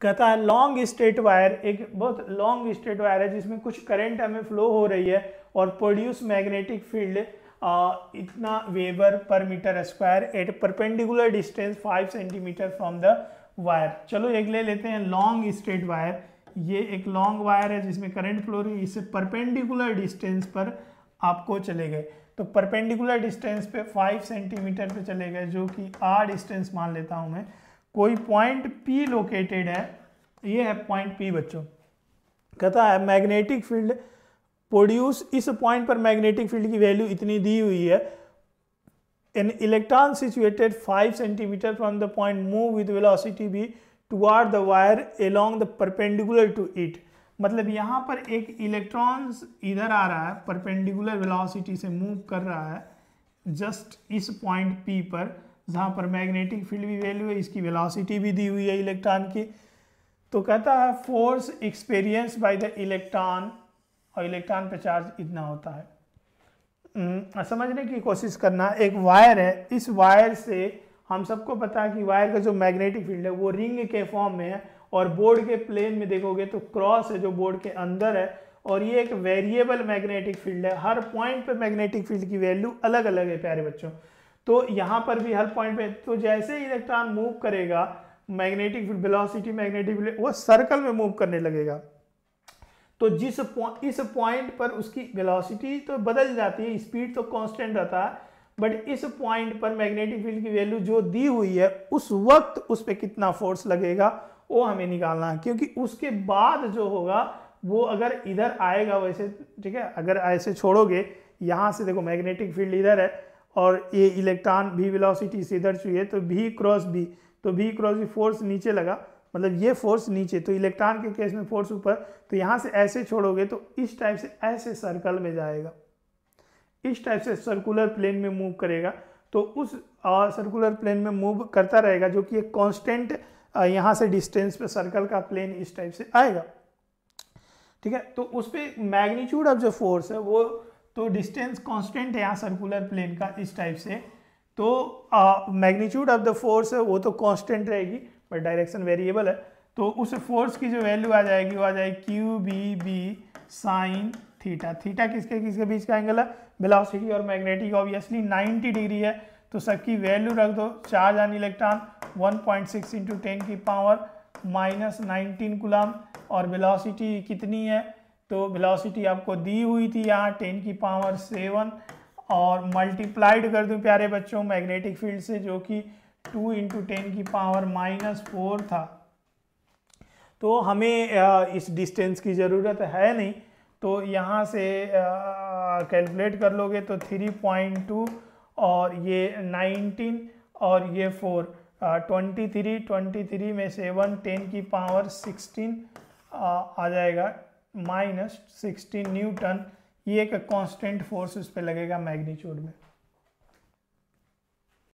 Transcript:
कहता है long straight wire एक बहुत लॉन्ग स्ट्रेट वायर है जिसमें कुछ करंट हमें फ्लो हो रही है और प्रोड्यूस मैग्नेटिक फील्ड इतना weber per metre square at perpendicular distance five centimetre from the wire चलो एक ले लेते हैं लॉन्ग स्ट्रेट वायर ये एक लॉन्ग वायर है जिसमें करंट फ्लो रही है इससे परपेंडिकुलर डिस्टेंस पर आपको चले गए तो परपेंडिकुलर डिस्टेंस पे फाइव सेंटीमीटर पे चले गए जो कि आर डिस्टेंस मान लेता हूँ मैं कोई पॉइंट पी लोकेटेड है ये है पॉइंट पी बच्चों कहता है मैग्नेटिक फील्ड प्रोड्यूस इस पॉइंट पर मैग्नेटिक फील्ड की वैल्यू इतनी दी हुई है an electron situated five centimetre from the point move with velocity B toward the wire along the perpendicular to it मतलब यहाँ पर एक इलेक्ट्रॉन इधर आ रहा है परपेंडिकुलर वेलोसिटी से मूव कर रहा है जस्ट इस पॉइंट पी पर जहाँ पर मैग्नेटिक फील्ड भी वैल्यू है इसकी वेलोसिटी भी दी हुई है इलेक्ट्रॉन की तो कहता है force experience by the electron और इलेक्ट्रॉन पर चार्ज इतना होता है हम्म, समझने की कोशिश करना एक वायर है इस वायर से हम सबको पता है कि वायर का जो मैग्नेटिक फील्ड है वो रिंग के फॉर्म में है और बोर्ड के प्लेन में देखोगे तो क्रॉस है जो बोर्ड के अंदर है और ये एक वेरिएबल मैग्नेटिक फील्ड है हर पॉइंट पे मैग्नेटिक फील्ड की वैल्यू अलग अलग है प्यारे बच्चों तो यहाँ पर भी हर पॉइंट पे तो जैसे ही इलेक्ट्रॉन मूव करेगा मैग्नेटिक वेलोसिटी मैग्नेटिक वो सर्कल में मूव करने लगेगा तो जिस इस पॉइंट पर उसकी वेलोसिटी तो बदल जाती है स्पीड तो कांस्टेंट रहता है बट इस पॉइंट पर मैग्नेटिक फील्ड की वैल्यू जो दी हुई है उस वक्त उस पर कितना फोर्स लगेगा वो हमें निकालना है क्योंकि उसके बाद जो होगा वो अगर इधर आएगा वैसे ठीक है अगर ऐसे छोड़ोगे यहाँ से देखो मैग्नेटिक फील्ड इधर है और ये इलेक्ट्रॉन भी वेलोसिटी से इधर छुए तो भी क्रॉस भी तो भी क्रॉस भी फोर्स नीचे लगा मतलब ये फोर्स नीचे तो इलेक्ट्रॉन के केस में फोर्स ऊपर तो यहाँ से ऐसे छोड़ोगे तो इस टाइप से ऐसे सर्कल में जाएगा इस टाइप से सर्कुलर प्लेन में मूव करेगा तो उस सर्कुलर प्लेन में मूव करता रहेगा जो कि एक कॉन्स्टेंट यहाँ से डिस्टेंस पे सर्कल का प्लेन इस टाइप से आएगा ठीक है तो उस पर मैग्नीट्यूड ऑफ जो फोर्स है वो तो डिस्टेंस कांस्टेंट है यहाँ सर्कुलर प्लेन का इस टाइप से तो मैग्नीट्यूड ऑफ द फोर्स है वो तो कांस्टेंट रहेगी बट डायरेक्शन वेरिएबल है तो उस फोर्स की जो वैल्यू आ जाएगी वो आ जाएगी Q B B sine theta theta किसके किसके बीच का एंगल है बेलासिटी और मैग्नेटिक ऑब्वियसली नाइन्टी डिग्री है तो सबकी वैल्यू रख दो चार जान electron one point six into ten की पावर माइनस नाइनटीन गुलाम और वेलोसिटी कितनी है तो वेलोसिटी आपको दी हुई थी यहाँ टेन की पावर सेवन और मल्टीप्लाइड कर दूँ प्यारे बच्चों मैग्नेटिक फील्ड से जो कि टू इंटू टेन की पावर माइनस फोर था तो हमें इस डिस्टेंस की ज़रूरत है नहीं तो यहाँ से कैलकुलेट कर लोगे तो थ्री पॉइंट टू और ये नाइनटीन और ये four twenty three twenty three में सेवन टेन की पावर सिक्सटीन आ जाएगा माइनस सिक्सटीन न्यूटन ये एक कांस्टेंट फोर्स उस पर लगेगा मैग्नीट्यूड में